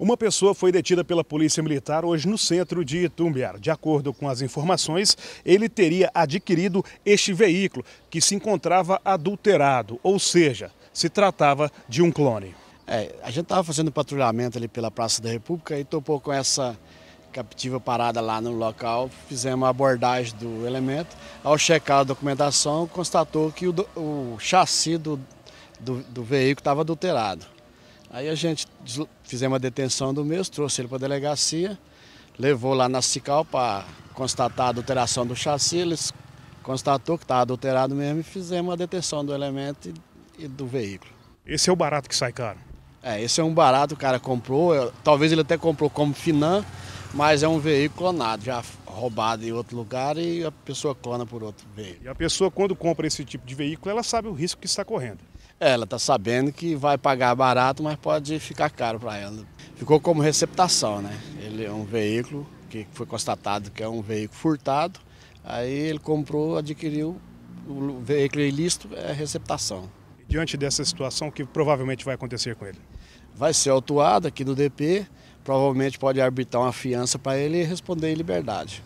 Uma pessoa foi detida pela Polícia Militar hoje no centro de Itumbiara. De acordo com as informações, ele teria adquirido este veículo, que se encontrava adulterado, ou seja, se tratava de um clone. É, a gente estava fazendo patrulhamento ali pela Praça da República e topou com essa captiva parada lá no local, fizemos a abordagem do elemento. Ao checar a documentação, constatou que o, o chassi do, do, do veículo estava adulterado. Aí a gente fizemos a detenção do mesmo, trouxe ele para a delegacia, levou lá na Cical para constatar a adulteração do chassi, eles constatou que estava adulterado mesmo e fizemos a detenção do elemento e, e, do veículo. Esse é o barato que sai caro? É, esse é um barato que o cara comprou, eu, talvez ele até comprou como finan, mas é um veículo clonado, já roubado em outro lugar e a pessoa clona por outro veículo. E a pessoa quando compra esse tipo de veículo, ela sabe o risco que está correndo. Ela está sabendo que vai pagar barato, mas pode ficar caro para ela. Ficou como receptação, né? Ele é um veículo que foi constatado que é um veículo furtado. Aí ele comprou, adquiriu o veículo ilícito, é receptação. Diante dessa situação, o que provavelmente vai acontecer com ele? Vai ser autuado aqui do DP, provavelmente pode arbitrar uma fiança para ele e responder em liberdade.